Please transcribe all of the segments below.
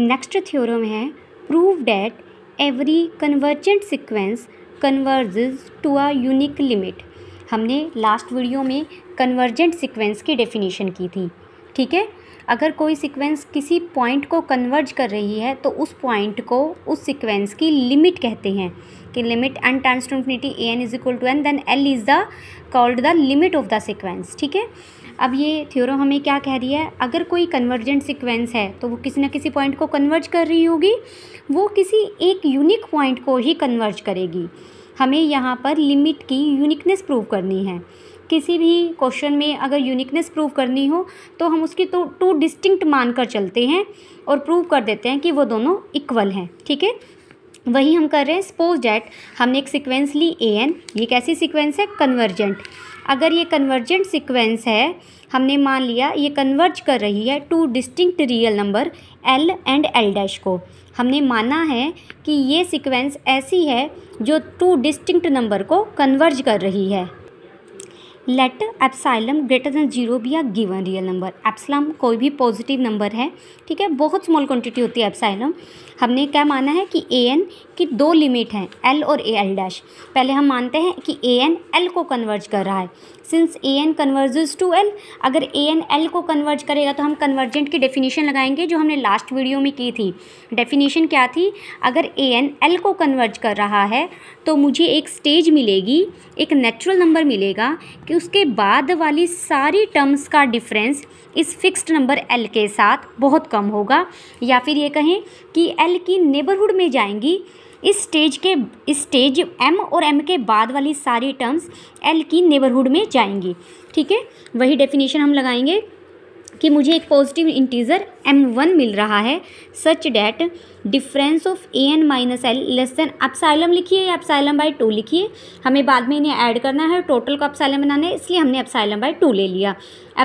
next theorem है prove that every convergent sequence converge to a unique limit हमने last video में convergent sequence की definition की थी ठीक है अगर कोई सिक्वेंस किसी पॉइंट को कन्वर्ज कर रही है तो उस पॉइंट को उस सिक्वेंस की लिमिट कहते हैं कि limit n tends to infinity a n is equal to n then l is the called the limit of the sequence ठीक है अब ये थ्योरम हमें क्या कह रही है अगर कोई कन्वर्जेंट सिक्वेंस है तो वो किसी ना किसी पॉइंट को कन्वर्ज कर रही होगी वो किसी एक यूनिक पॉइंट को ही कन्वर्ज करेगी हमें यहाँ पर लिमिट की यूनिकनेस प्रूव करनी है किसी भी क्वेश्चन में अगर यूनिकनेस प्रूव करनी हो तो हम उसकी तो टू डिस्टिंक्ट मानकर चलते हैं और प्रूव कर देते हैं कि वो दोनों इक्वल हैं ठीक है वही हम कर रहे हैं सपोज डैट हमने एक सीक्वेंस ली ए एन ये कैसी सीक्वेंस है कन्वर्जेंट अगर ये कन्वर्जेंट सीक्वेंस है हमने मान लिया ये कन्वर्ज कर रही है to distinct real number l and l dash को हमने माना है कि ये सीक्वेंस ऐसी है जो टू डिस्टिंक्ट नंबर को कन्वर्ज कर रही है let epsilon greater than zero be a given real number epsilon कोई भी पॉजिटिव नंबर है ठीक है बहुत स्मॉल क्वान्टिटी होती है एप्साइलम हमने क्या माना है कि ए एन कि दो लिमिट हैं एल और ए एल डैश पहले हम मानते हैं कि ए एन एल को कन्वर्ज कर रहा है since a n converges to l अगर ए एन एल को कन्वर्ज करेगा तो हम कन्वर्जेंट की डेफिनेशन लगाएंगे जो हमने लास्ट वीडियो में की थी डेफिनेशन क्या थी अगर ए एन एल को कन्वर्ज कर रहा है तो मुझे एक स्टेज मिलेगी एक नेचुरल नंबर मिलेगा कि उसके बाद वाली सारी टर्म्स का डिफरेंस इस फिक्स्ड नंबर एल के साथ बहुत कम होगा या फिर ये कहें कि एल की नेबरहुड में जाएंगी इस स्टेज के इस स्टेज एम और एम के बाद वाली सारी टर्म्स एल की नेबरहुड में जाएंगी ठीक है वही डेफिनेशन हम लगाएंगे कि मुझे एक पॉजिटिव इंटीज़र एम वन मिल रहा है such that difference of a n minus l less than epsilon लिखिए या अपसाइलम बाई टू लिखिए हमें बाद में इन्हें ऐड करना है टोटल को अपसाइलम बनाना है इसलिए हमने अपसाइलम बाई टू ले लिया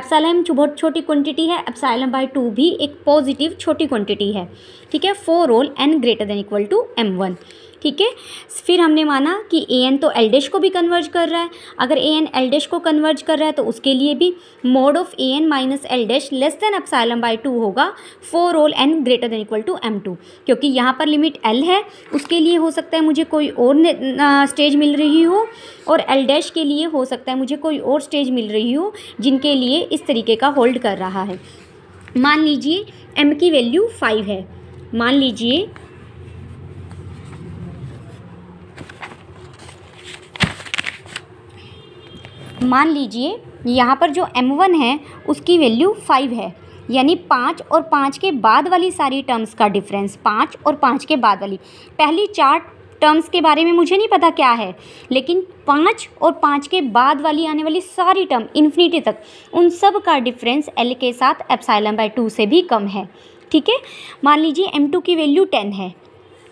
अपसाइलम बहुत छोटी क्वांटिटी है अपसाइलम बाई टू भी एक पॉजिटिव छोटी क्वान्टिटी है ठीक है for all n greater than equal to m one ठीक है फिर हमने माना कि ए एन तो एल डैश को भी कन्वर्ज कर रहा है अगर ए एन एल डैश को कन्वर्ज कर रहा है तो उसके लिए भी mod of a n minus l dash less than epsilon by two होगा for all n greater than equal to m two क्योंकि यहाँ पर लिमिट एल है उसके लिए हो सकता है मुझे कोई और स्टेज मिल रही हो और एल डैश के लिए हो सकता है मुझे कोई और स्टेज मिल रही हो जिनके लिए इस तरीके का होल्ड कर रहा है मान लीजिए एम की वैल्यू फाइव है मान लीजिए मान लीजिए यहाँ पर जो एम वन है उसकी वैल्यू फाइव है यानी पाँच और पाँच के बाद वाली सारी टर्म्स का डिफरेंस पाँच और पाँच के बाद वाली पहली चार टर्म्स के बारे में मुझे नहीं पता क्या है लेकिन पाँच और पाँच के बाद वाली आने वाली सारी टर्म इन्फिनिटी तक उन सब का डिफरेंस एल के साथ एप्साइलम बाई टू से भी कम है ठीक है मान लीजिए एम टू की वैल्यू टेन है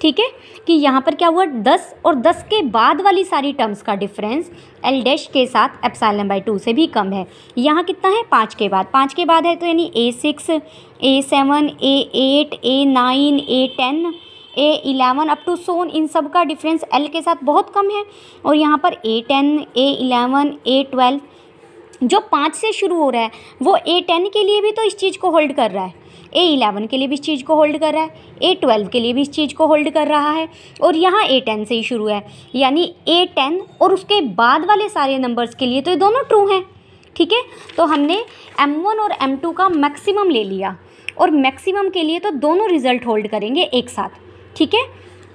ठीक है कि यहाँ पर क्या हुआ दस और दस के बाद वाली सारी टर्म्स का डिफरेंस एल डैश के साथ एप्साइलन बाई टू से भी कम है यहाँ कितना है पाँच के बाद पाँच के बाद है तो यानी a six a seven a eight a nine a ten a eleven up to so on इन सब का डिफरेंस एल के साथ बहुत कम है और यहाँ पर a ten a eleven a twelve जो पाँच से शुरू हो रहा है वो ए टेन के लिए भी तो इस चीज़ को होल्ड कर रहा है ए इलेवन के लिए भी इस चीज़ को होल्ड कर रहा है ए ट्वेल्व के लिए भी इस चीज़ को होल्ड कर रहा है और यहाँ ए टेन से ही शुरू है यानी ए टेन और उसके बाद वाले सारे नंबर्स के लिए तो ये दोनों ट्रू हैं ठीक है तो हमने एम वन और एम टू का मैक्सिमम ले लिया और मैक्सिमम के लिए तो दोनों रिजल्ट होल्ड करेंगे एक साथ ठीक है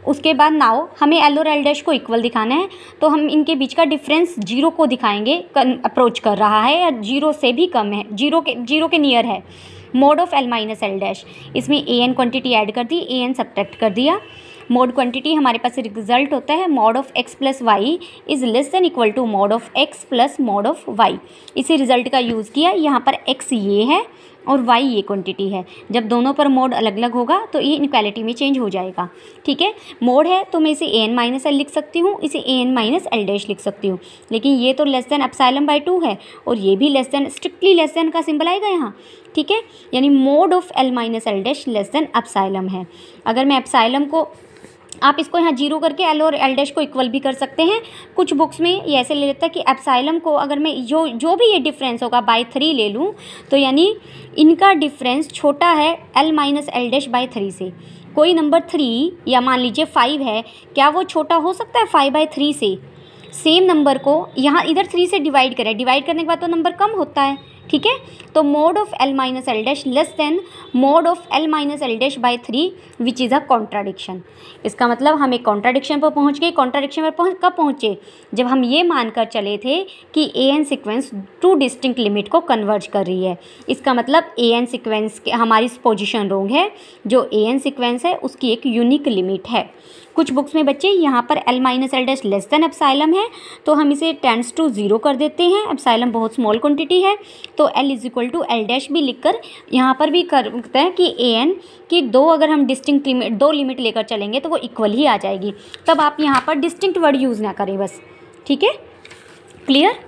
उसके बाद नाओ हमें एल और एल डैश को इक्वल दिखाना है तो हम इनके बीच का डिफरेंस जीरो को दिखाएंगे अप्रोच कर रहा है या जीरो से भी कम है जीरो के जीरो के नियर है mod of l minus l dash इसमें ए एन क्वान्टिटी ऐड कर दी ए एन सब्ट्रैक्ट कर दिया मोड क्वांटिटी हमारे पास रिजल्ट होता है mod of x plus y is less than equal to mod of x plus mod of y इसी result का use किया यहाँ पर एक्स ये है और वाई ये क्वांटिटी है जब दोनों पर मोड अलग अलग होगा तो ये इनक्वालिटी में चेंज हो जाएगा ठीक है मोड है तो मैं इसे ए एन माइनस एल लिख सकती हूँ इसे a n minus l dash लिख सकती हूँ लेकिन ये तो less than epsilon by two है और ये भी less than strictly less than का सिंबल आएगा यहाँ ठीक है यानी mod of l minus l dash less than epsilon है अगर मैं अपसाइलम को आप इसको यहाँ जीरो करके एल और एल डैश को इक्वल भी कर सकते हैं कुछ बुक्स में ये ऐसे ले लेता है कि एप्साइलम को अगर मैं जो जो भी ये डिफरेंस होगा बाय थ्री ले लूँ तो यानी इनका डिफरेंस छोटा है l minus l dash by three से कोई नंबर थ्री या मान लीजिए फाइव है क्या वो छोटा हो सकता है फाइव बाई थ्री से सेम नंबर को यहाँ इधर थ्री से डिवाइड करें डिवाइड करने के बाद तो नंबर कम होता है ठीक है तो mod of l minus l dash less than mod of l minus l dash by three which is a contradiction इसका मतलब हम एक कॉन्ट्राडिक्शन पर पहुंच गए कॉन्ट्राडिक्शन पर पहुंच कब पहुंचे जब हम ये मानकर चले थे कि a n sequence to distinct limit को कन्वर्ज कर रही है इसका मतलब ए एन सिक्वेंस के हमारी पोजिशन रोंग है जो ए एन सिक्वेंस है उसकी एक यूनिक लिमिट है कुछ बुक्स में बच्चे यहाँ पर l minus l dash less than epsilon है तो हम इसे टेंस टू ज़ीरो कर देते हैं एप्साइलम बहुत स्मॉल क्वांटिटी है तो l is equal to l dash भी लिख कर यहाँ पर भी करते हैं कि ए एन की दो अगर हम डिस्टिंक्ट लिमिट दो लिमिट लेकर चलेंगे तो वो इक्वल ही आ जाएगी तब आप यहाँ पर डिस्टिंक्ट वर्ड यूज़ ना करें बस ठीक है क्लियर